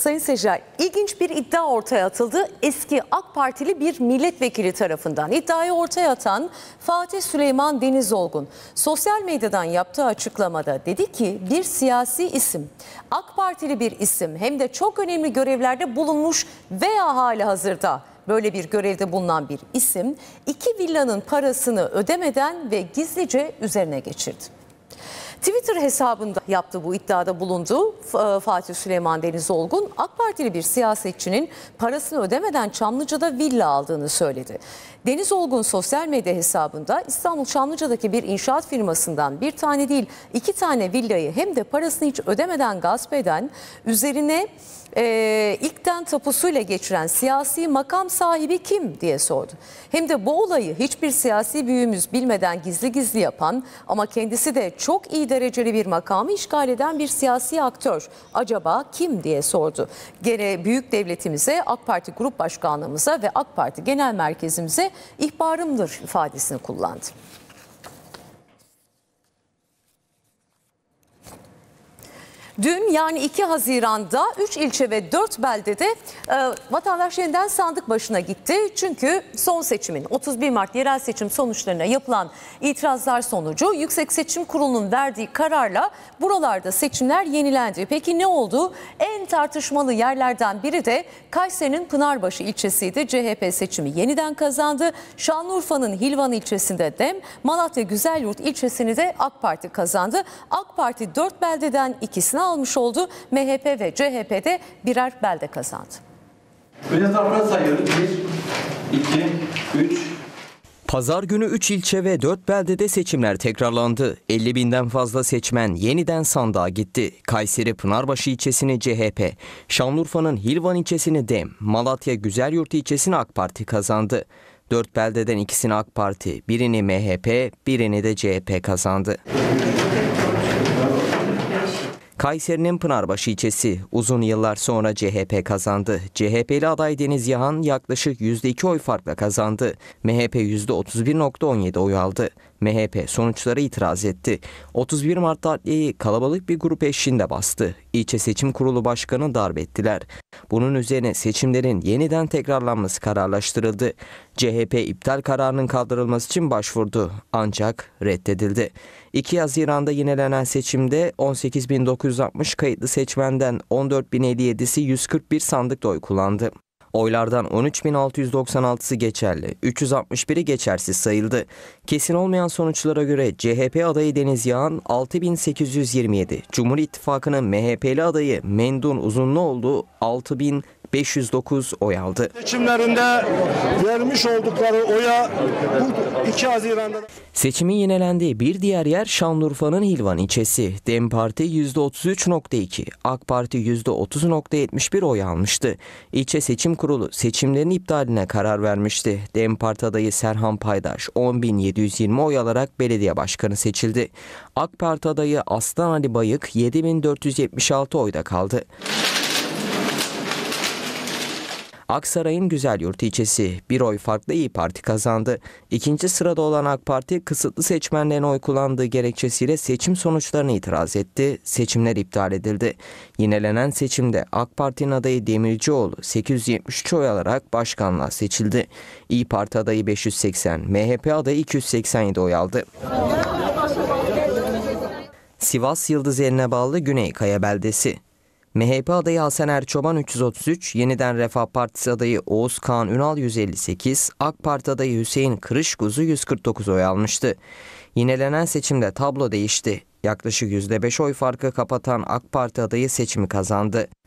Sayın Seyirciler ilginç bir iddia ortaya atıldı eski AK Partili bir milletvekili tarafından. İddiayı ortaya atan Fatih Süleyman Denizolgun sosyal medyadan yaptığı açıklamada dedi ki bir siyasi isim AK Partili bir isim hem de çok önemli görevlerde bulunmuş veya hali hazırda böyle bir görevde bulunan bir isim iki villanın parasını ödemeden ve gizlice üzerine geçirdi. Twitter hesabında yaptığı bu iddiada bulundu. E, Fatih Süleyman Deniz Olgun AK Partili bir siyasetçinin parasını ödemeden Çamlıca'da villa aldığını söyledi. Deniz Olgun sosyal medya hesabında İstanbul Çamlıca'daki bir inşaat firmasından bir tane değil iki tane villayı hem de parasını hiç ödemeden gasp eden üzerine e, ilkten tapusuyla geçiren siyasi makam sahibi kim diye sordu. Hem de bu olayı hiçbir siyasi büyüğümüz bilmeden gizli gizli yapan ama kendisi de çok iyi dereceli bir makamı işgal eden bir siyasi aktör acaba kim diye sordu. Gene büyük devletimize, AK Parti Grup Başkanlığımıza ve AK Parti Genel Merkezimize ihbarımdır ifadesini kullandı. Dün yani 2 Haziran'da 3 ilçe ve 4 beldede e, vatandaş yeniden sandık başına gitti. Çünkü son seçimin 31 Mart yerel seçim sonuçlarına yapılan itirazlar sonucu Yüksek Seçim Kurulu'nun verdiği kararla buralarda seçimler yenilendi. Peki ne oldu? En tartışmalı yerlerden biri de Kayseri'nin Pınarbaşı ilçesiydi. CHP seçimi yeniden kazandı. Şanlıurfa'nın Hilvan ilçesinde DEM, Malatya Güzelyurt ilçesini de AK Parti kazandı. AK Parti 4 beldeden ikisini başına almış oldu. MHP ve CHP'de birer belde kazandı. Öyle zarfları sayıyoruz. 1, 2, 3, Pazar günü 3 ilçe ve 4 beldede seçimler tekrarlandı. 50 binden fazla seçmen yeniden sandığa gitti. Kayseri Pınarbaşı ilçesini CHP, Şanlıurfa'nın Hilvan ilçesini DEM, Malatya Güzelyurt ilçesini AK Parti kazandı. 4 beldeden ikisini AK Parti, birini MHP, birini de CHP kazandı. Kayseri'nin Pınarbaşı ilçesi uzun yıllar sonra CHP kazandı. CHP'li aday Deniz Yahan yaklaşık %2 oy farkla kazandı. MHP %31.17 oy aldı. MHP sonuçlara itiraz etti. 31 Mart adliyeyi kalabalık bir grup eşliğinde bastı. İlçe Seçim Kurulu Başkanı darp ettiler. Bunun üzerine seçimlerin yeniden tekrarlanması kararlaştırıldı. CHP iptal kararının kaldırılması için başvurdu ancak reddedildi. 2 Haziran'da yenilenen seçimde 18.960 kayıtlı seçmenden 14.057'si 141 sandıkta oy kullandı. Oylardan 13.696'sı geçerli, 361'i geçersiz sayıldı. Kesin olmayan sonuçlara göre CHP adayı Deniz Yağan 6.827, Cumhur İttifakı'nın MHP'li adayı Mendun Uzunluoğlu 6.000 509 oy aldı. Seçimlerinde vermiş oldukları oya bu 2 Haziran'da... Seçimin yenilendiği bir diğer yer Şanlıurfa'nın Hilvan ilçesi. DEM Parti %33.2, AK Parti %30.71 oy almıştı. İlçe Seçim Kurulu seçimlerin iptaline karar vermişti. DEM Parti adayı Serhan Paydaş 10.720 oy alarak belediye başkanı seçildi. AK Parti adayı Aslan Ali Bayık 7.476 oyda kaldı. Aksaray'ın Güzelyurt ilçesi bir oy farklı İyi Parti kazandı. İkinci sırada olan AK Parti kısıtlı seçmenlerin oy kullandığı gerekçesiyle seçim sonuçlarını itiraz etti. Seçimler iptal edildi. Yinelenen seçimde AK Parti'nin adayı Demircioğlu 873 oy alarak başkanlığa seçildi. İyi Parti adayı 580, MHP adayı 287 oy aldı. Sivas Yıldız eline bağlı Güney Kaya beldesi. MHP adayı Hasan Erçoban 333, Yeniden Refah Partisi adayı Oğuz Kağan Ünal 158, AK Parti adayı Hüseyin Kırışkuzu 149 oy almıştı. Yinelenen seçimde tablo değişti. Yaklaşık %5 oy farkı kapatan AK Parti adayı seçimi kazandı.